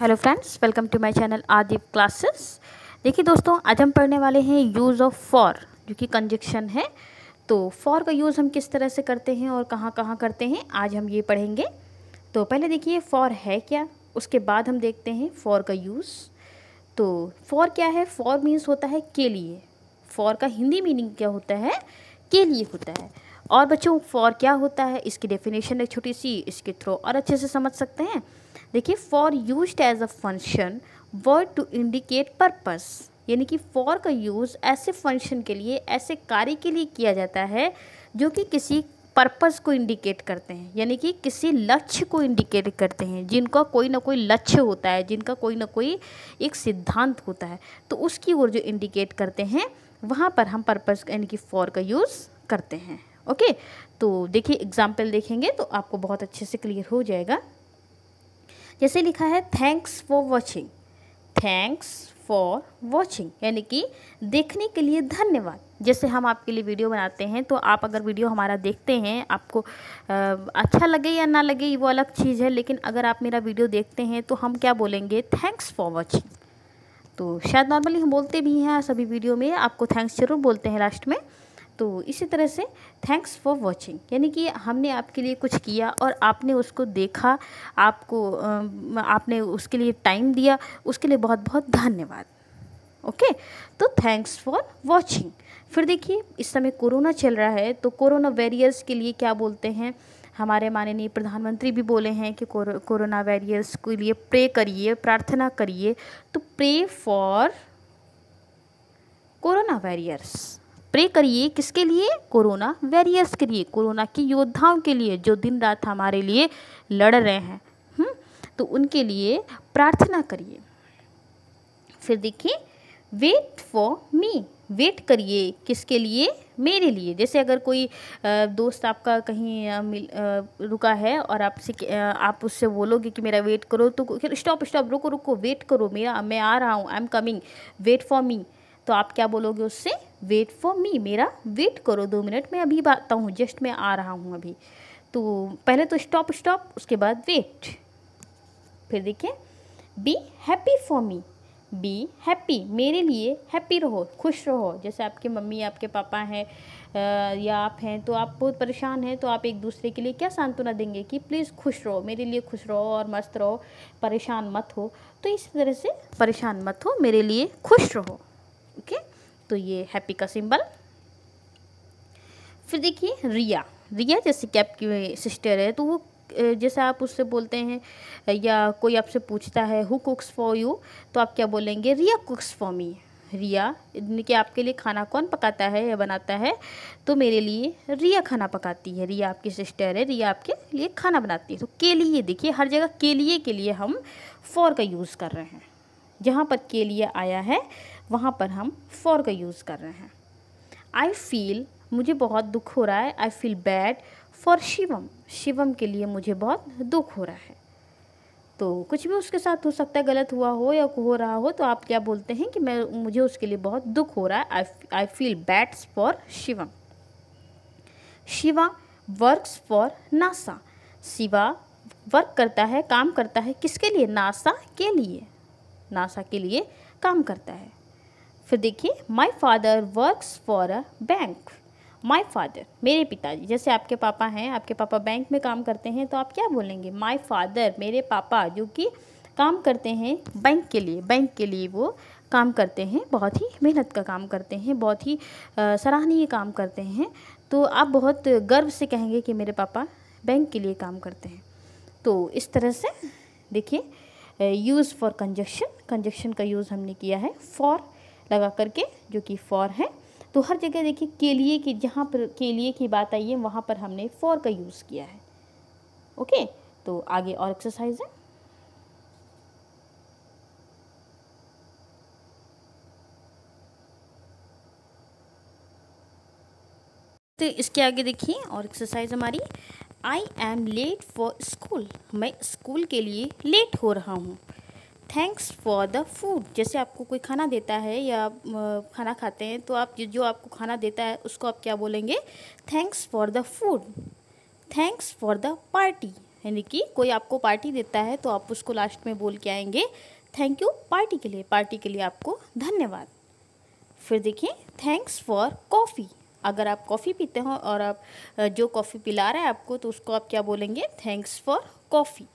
Hello friends welcome to my channel Aadip classes देखिए दोस्तों आज हम पढ़ने वाले हैं यूज़ ऑफ फॉर जो कि कंजक्शन है तो फॉर का यूज़ हम किस तरह से करते हैं और कहाँ कहाँ करते हैं आज हम ये पढ़ेंगे तो पहले देखिए फॉर है क्या उसके बाद हम देखते हैं फॉर का यूज़ तो फॉर क्या है फॉर मीन्स होता है के लिए फॉर का हिंदी मीनिंग क्या होता है के लिए होता है और बच्चों फॉर क्या होता है इसकी डेफिनेशन एक छोटी सी इसके थ्रू और अच्छे से समझ सकते हैं देखिए for use as a function word to indicate purpose यानी कि फॉर का यूज़ ऐसे फंक्शन के लिए ऐसे कार्य के लिए किया जाता है जो कि किसी पर्पस को इंडिकेट करते हैं यानी कि किसी लक्ष्य को इंडिकेट करते हैं जिनका कोई ना कोई लक्ष्य होता है जिनका कोई ना कोई एक सिद्धांत होता है तो उसकी ओर जो इंडिकेट करते हैं वहाँ पर हम पर्पस यानी कि फॉर का यूज़ करते हैं ओके तो देखिए एग्जाम्पल देखेंगे तो आपको बहुत अच्छे से क्लियर हो जाएगा जैसे लिखा है thanks for watching thanks for watching यानी कि देखने के लिए धन्यवाद जैसे हम आपके लिए वीडियो बनाते हैं तो आप अगर वीडियो हमारा देखते हैं आपको अच्छा लगे या ना लगे वो अलग चीज़ है लेकिन अगर आप मेरा वीडियो देखते हैं तो हम क्या बोलेंगे थैंक्स फॉर वॉचिंग तो शायद नॉर्मली हम बोलते भी हैं सभी वीडियो में आपको थैंक्स जरूर बोलते हैं लास्ट में तो इसी तरह से थैंक्स फॉर वॉचिंग यानी कि हमने आपके लिए कुछ किया और आपने उसको देखा आपको आपने उसके लिए टाइम दिया उसके लिए बहुत बहुत धन्यवाद ओके तो थैंक्स फॉर वॉचिंग फिर देखिए इस समय कोरोना चल रहा है तो कोरोना वेरियर्स के लिए क्या बोलते हैं हमारे माननीय प्रधानमंत्री भी बोले हैं कि कोरोना वेरियर्स के लिए प्रे करिए प्रार्थना करिए तो pray for corona warriors pray करिए किसके लिए कोरोना वैरियर्स के लिए कोरोना के योद्धाओं के लिए जो दिन रात हमारे लिए लड़ रहे हैं हुँ? हम्म, तो उनके लिए प्रार्थना करिए फिर देखिए वेट फॉर मी वेट करिए किसके लिए मेरे लिए जैसे अगर कोई दोस्त आपका कहीं मिल रुका है और आपसे आप उससे बोलोगे कि मेरा वेट करो तो फिर स्टॉप स्टॉप रुको रुको वेट करो मेरा मैं आ रहा हूँ I am coming wait for me तो आप क्या बोलोगे उससे वेट फॉर मी मेरा वेट करो दो मिनट मैं अभी आता हूँ जस्ट मैं आ रहा हूँ अभी तो पहले तो स्टॉप स्टॉप उसके बाद वेट फिर देखिए be happy for me be happy मेरे लिए हैप्पी रहो खुश रहो जैसे आपके मम्मी आपके पापा हैं या आप हैं तो आप बहुत परेशान हैं तो आप एक दूसरे के लिए क्या सांत्वना देंगे कि प्लीज़ खुश रहो मेरे लिए खुश रहो और मस्त रहो परेशान मत हो तो इस तरह से परेशान मत हो मेरे लिए खुश रहो ओके okay? तो ये हैप्पी का सिंबल फिर देखिए रिया रिया जैसे कि आपकी सिस्टर है तो वो जैसे आप उससे बोलते हैं या कोई आपसे पूछता है हु कुक्स फॉर यू तो आप क्या बोलेंगे रिया कुक्स फॉर मी रिया कि आपके लिए खाना कौन पकाता है या बनाता है तो मेरे लिए रिया खाना पकाती है रिया आपकी सिस्टर है रिया आपके लिए खाना बनाती है तो के लिए देखिए हर जगह के लिए के लिए हम फॉर का यूज़ कर रहे हैं जहाँ पर के लिए आया है वहाँ पर हम फॉर का यूज़ कर रहे हैं आई फील मुझे बहुत दुख हो रहा है I feel bad for Shivam Shivam के लिए मुझे बहुत दुख हो रहा है तो कुछ भी उसके साथ हो सकता है गलत हुआ हो या हो रहा हो तो आप क्या बोलते हैं कि मैं मुझे उसके लिए बहुत दुख हो रहा है I I feel bads for Shivam Shiva works for NASA Shiva work करता है काम करता है किसके लिए नासा के लिए नासा के लिए काम करता है फिर देखिए my father works for a bank my father मेरे पिताजी जैसे आपके पापा हैं आपके पापा बैंक में काम करते हैं तो आप क्या बोलेंगे माई फादर मेरे पापा जो कि काम करते हैं बैंक के लिए बैंक के लिए वो काम करते हैं बहुत ही मेहनत का काम करते हैं बहुत ही सराहनीय काम करते हैं तो आप बहुत गर्व से कहेंगे कि मेरे पापा बैंक के लिए काम करते हैं तो इस तरह से देखिए यूज़ फॉर कंजक्शन कंजक्शन का यूज़ हमने किया है फॉर लगा करके जो कि फॉर है तो हर जगह देखिए के लिए की जहाँ पर के लिए की बात आई है वहाँ पर हमने फॉर का यूज़ किया है ओके तो आगे और एक्सरसाइज है तो इसके आगे देखिए और एक्सरसाइज हमारी I am late for school मैं स्कूल के लिए लेट हो रहा हूँ थैंक्स फॉर द फूड जैसे आपको कोई खाना देता है या खाना खाते हैं तो आप जो आपको खाना देता है उसको आप क्या बोलेंगे thanks for the food thanks for the party यानी कि कोई आपको पार्टी देता है तो आप उसको लास्ट में बोल के आएंगे थैंक यू पार्टी के लिए पार्टी के लिए आपको धन्यवाद फिर देखिए थैंक्स फॉर कॉफ़ी अगर आप कॉफ़ी पीते हो और आप जो कॉफ़ी पिला रहा है आपको तो उसको आप क्या बोलेंगे थैंक्स फॉर कॉफ़ी